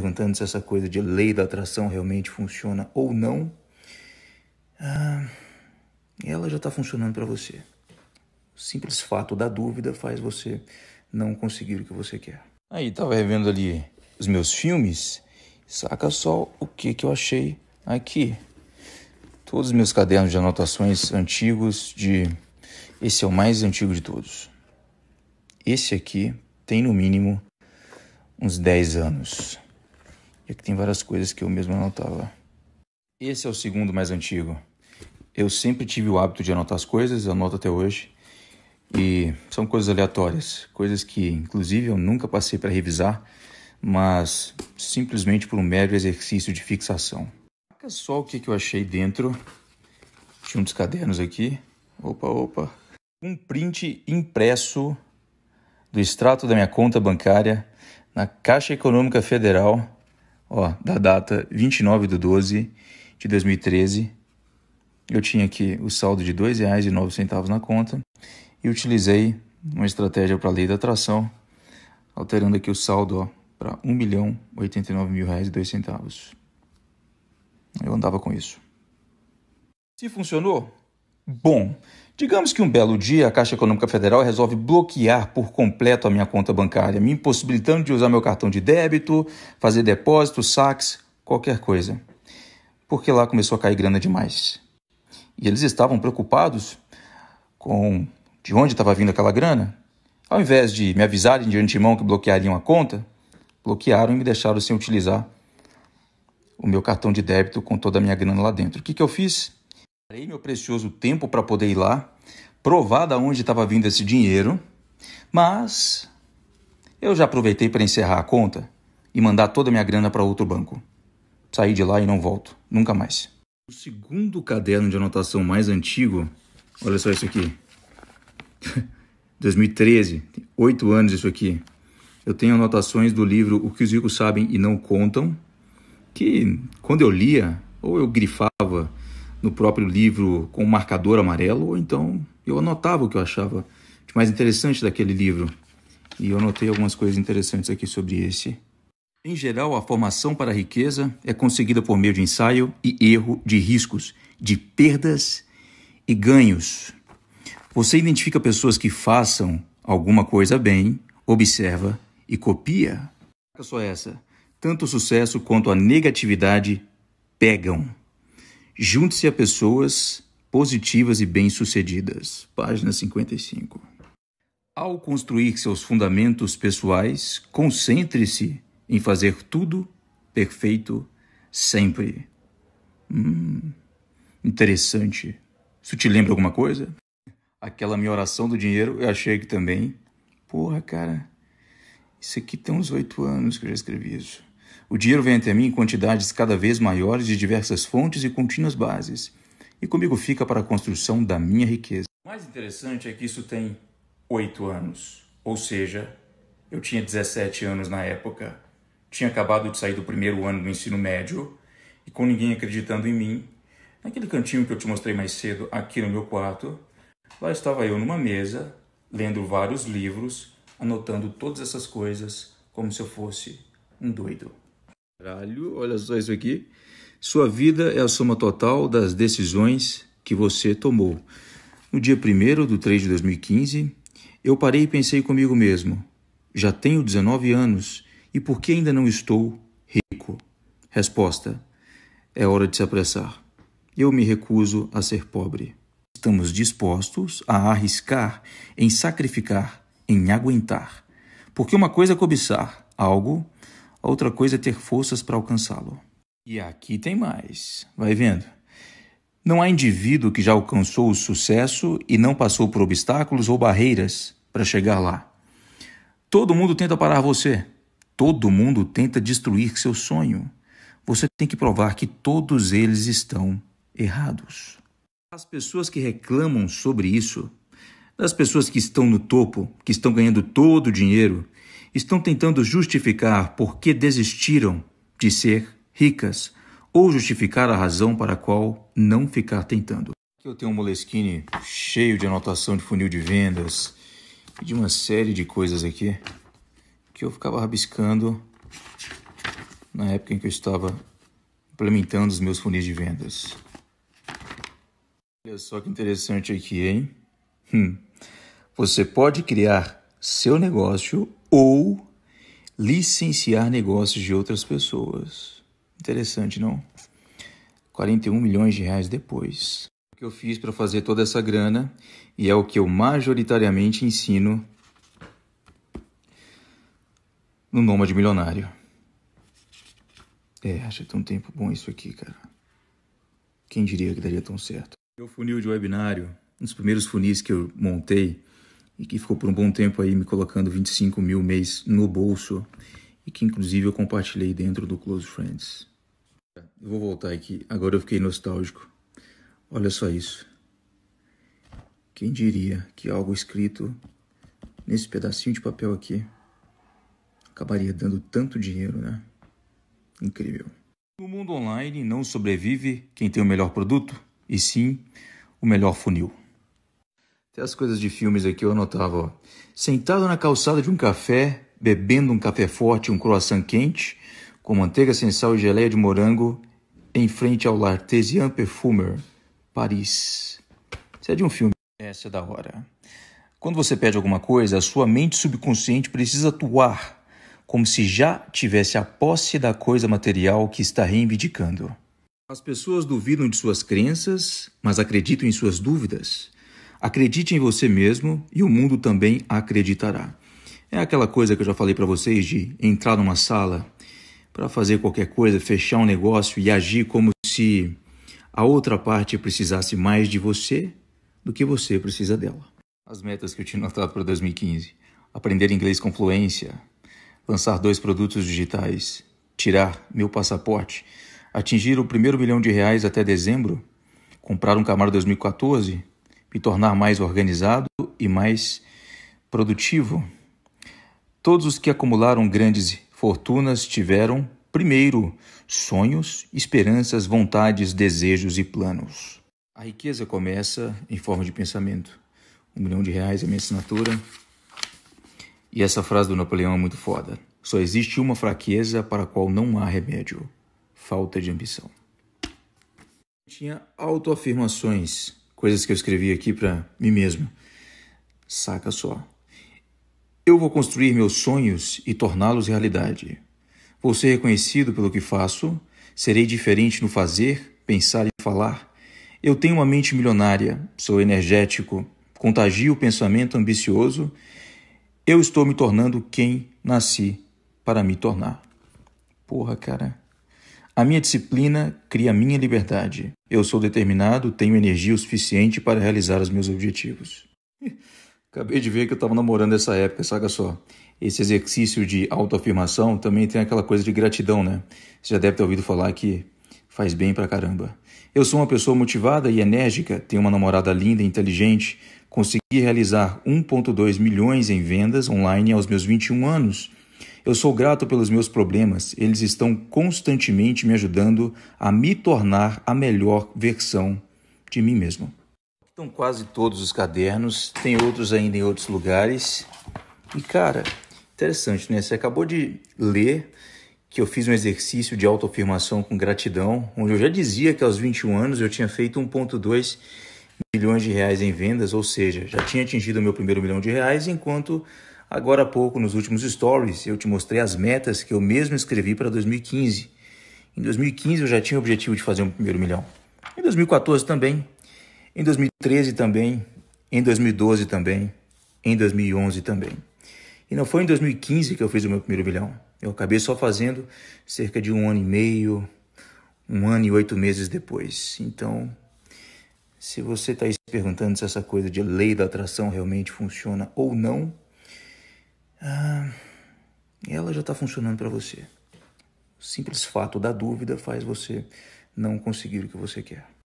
perguntando se essa coisa de lei da atração realmente funciona ou não, ah, ela já está funcionando para você. O simples fato da dúvida faz você não conseguir o que você quer. Aí, estava revendo ali os meus filmes, saca só o que, que eu achei aqui. Todos os meus cadernos de anotações antigos de... Esse é o mais antigo de todos. Esse aqui tem no mínimo uns 10 anos já é que tem várias coisas que eu mesmo anotava. Esse é o segundo mais antigo. Eu sempre tive o hábito de anotar as coisas, anoto até hoje. E são coisas aleatórias, coisas que inclusive eu nunca passei para revisar, mas simplesmente por um mero exercício de fixação. Olha só o que, que eu achei dentro de um dos cadernos aqui. Opa, opa. Um print impresso do extrato da minha conta bancária na Caixa Econômica Federal ó, da data 29 de 12 de 2013, eu tinha aqui o saldo de R$ 2,09 na conta e utilizei uma estratégia para a lei da atração, alterando aqui o saldo para R$ 1.089.002. Eu andava com isso. Se funcionou, Bom, digamos que um belo dia a Caixa Econômica Federal resolve bloquear por completo a minha conta bancária, me impossibilitando de usar meu cartão de débito, fazer depósitos, saques, qualquer coisa. Porque lá começou a cair grana demais. E eles estavam preocupados com de onde estava vindo aquela grana. Ao invés de me avisarem de antemão que bloqueariam a conta, bloquearam e me deixaram sem utilizar o meu cartão de débito com toda a minha grana lá dentro. O que, que eu fiz? Parei meu precioso tempo para poder ir lá, provar da onde estava vindo esse dinheiro, mas eu já aproveitei para encerrar a conta e mandar toda a minha grana para outro banco. Saí de lá e não volto, nunca mais. O segundo caderno de anotação mais antigo, olha só isso aqui. 2013, oito anos isso aqui. Eu tenho anotações do livro O que os ricos sabem e não contam, que quando eu lia ou eu grifava no próprio livro com um marcador amarelo, ou então eu anotava o que eu achava de mais interessante daquele livro. E eu anotei algumas coisas interessantes aqui sobre esse. Em geral, a formação para a riqueza é conseguida por meio de ensaio e erro de riscos, de perdas e ganhos. Você identifica pessoas que façam alguma coisa bem, observa e copia. É só essa. Tanto o sucesso quanto a negatividade pegam. Junte-se a pessoas positivas e bem-sucedidas. Página 55. Ao construir seus fundamentos pessoais, concentre-se em fazer tudo perfeito sempre. Hum, interessante. Isso te lembra alguma coisa? Aquela minha oração do dinheiro, eu achei que também. Porra, cara, isso aqui tem uns oito anos que eu já escrevi isso. O dinheiro vem até mim em quantidades cada vez maiores de diversas fontes e contínuas bases, e comigo fica para a construção da minha riqueza. O mais interessante é que isso tem oito anos, ou seja, eu tinha 17 anos na época, tinha acabado de sair do primeiro ano do ensino médio, e com ninguém acreditando em mim, naquele cantinho que eu te mostrei mais cedo, aqui no meu quarto, lá estava eu numa mesa, lendo vários livros, anotando todas essas coisas como se eu fosse um doido. Caralho, olha só isso aqui. Sua vida é a soma total das decisões que você tomou. No dia 1 de 3 de 2015, eu parei e pensei comigo mesmo: já tenho 19 anos e por que ainda não estou rico? Resposta: é hora de se apressar. Eu me recuso a ser pobre. Estamos dispostos a arriscar em sacrificar, em aguentar. Porque uma coisa é cobiçar algo, outra coisa é ter forças para alcançá-lo. E aqui tem mais. Vai vendo. Não há indivíduo que já alcançou o sucesso e não passou por obstáculos ou barreiras para chegar lá. Todo mundo tenta parar você. Todo mundo tenta destruir seu sonho. Você tem que provar que todos eles estão errados. As pessoas que reclamam sobre isso das pessoas que estão no topo, que estão ganhando todo o dinheiro, estão tentando justificar por que desistiram de ser ricas ou justificar a razão para a qual não ficar tentando. Aqui eu tenho um Moleskine cheio de anotação de funil de vendas e de uma série de coisas aqui que eu ficava rabiscando na época em que eu estava implementando os meus funis de vendas. Olha só que interessante aqui, hein? Hum. Você pode criar seu negócio ou licenciar negócios de outras pessoas. Interessante, não? 41 milhões de reais depois. O que eu fiz para fazer toda essa grana e é o que eu majoritariamente ensino no Nômade Milionário. É, acho tão tempo bom isso aqui, cara. Quem diria que daria tão certo? Meu funil de webinário um dos primeiros funis que eu montei e que ficou por um bom tempo aí me colocando 25 mil mês no bolso e que inclusive eu compartilhei dentro do Close Friends. Eu vou voltar aqui, agora eu fiquei nostálgico. Olha só isso. Quem diria que algo escrito nesse pedacinho de papel aqui acabaria dando tanto dinheiro, né? Incrível. No mundo online não sobrevive quem tem o melhor produto, e sim o melhor funil. Até as coisas de filmes aqui eu anotava, ó. Sentado na calçada de um café, bebendo um café forte e um croissant quente, com manteiga sem sal e geleia de morango, em frente ao L'Artisan Perfumer, Paris. Isso é de um filme. Essa é da hora. Quando você pede alguma coisa, a sua mente subconsciente precisa atuar como se já tivesse a posse da coisa material que está reivindicando. As pessoas duvidam de suas crenças, mas acreditam em suas dúvidas. Acredite em você mesmo e o mundo também acreditará. É aquela coisa que eu já falei para vocês de entrar numa sala para fazer qualquer coisa, fechar um negócio e agir como se a outra parte precisasse mais de você do que você precisa dela. As metas que eu tinha notado para 2015: aprender inglês com fluência, lançar dois produtos digitais, tirar meu passaporte, atingir o primeiro milhão de reais até dezembro, comprar um Camaro 2014 me tornar mais organizado e mais produtivo. Todos os que acumularam grandes fortunas tiveram, primeiro, sonhos, esperanças, vontades, desejos e planos. A riqueza começa em forma de pensamento. Um milhão de reais é minha assinatura. E essa frase do Napoleão é muito foda. Só existe uma fraqueza para a qual não há remédio: falta de ambição. Tinha autoafirmações coisas que eu escrevi aqui para mim mesmo. Saca só. Eu vou construir meus sonhos e torná-los realidade. Vou ser reconhecido pelo que faço, serei diferente no fazer, pensar e falar. Eu tenho uma mente milionária, sou energético, contagio o pensamento ambicioso. Eu estou me tornando quem nasci para me tornar. Porra, cara. A minha disciplina cria minha liberdade. Eu sou determinado, tenho energia o suficiente para realizar os meus objetivos. Acabei de ver que eu estava namorando essa época, saca só. Esse exercício de autoafirmação também tem aquela coisa de gratidão, né? Você já deve ter ouvido falar que faz bem pra caramba. Eu sou uma pessoa motivada e enérgica, tenho uma namorada linda e inteligente, consegui realizar 1,2 milhões em vendas online aos meus 21 anos eu sou grato pelos meus problemas, eles estão constantemente me ajudando a me tornar a melhor versão de mim mesmo. Estão quase todos os cadernos, tem outros ainda em outros lugares. E cara, interessante, né? Você acabou de ler que eu fiz um exercício de autoafirmação com gratidão, onde eu já dizia que aos 21 anos eu tinha feito 1.2 milhões de reais em vendas, ou seja, já tinha atingido o meu primeiro milhão de reais, enquanto Agora há pouco, nos últimos stories, eu te mostrei as metas que eu mesmo escrevi para 2015. Em 2015 eu já tinha o objetivo de fazer um primeiro milhão. Em 2014 também. Em 2013 também. Em 2012 também. Em 2011 também. E não foi em 2015 que eu fiz o meu primeiro milhão. Eu acabei só fazendo cerca de um ano e meio, um ano e oito meses depois. Então, se você está se perguntando se essa coisa de lei da atração realmente funciona ou não, ah, ela já está funcionando para você. O simples fato da dúvida faz você não conseguir o que você quer.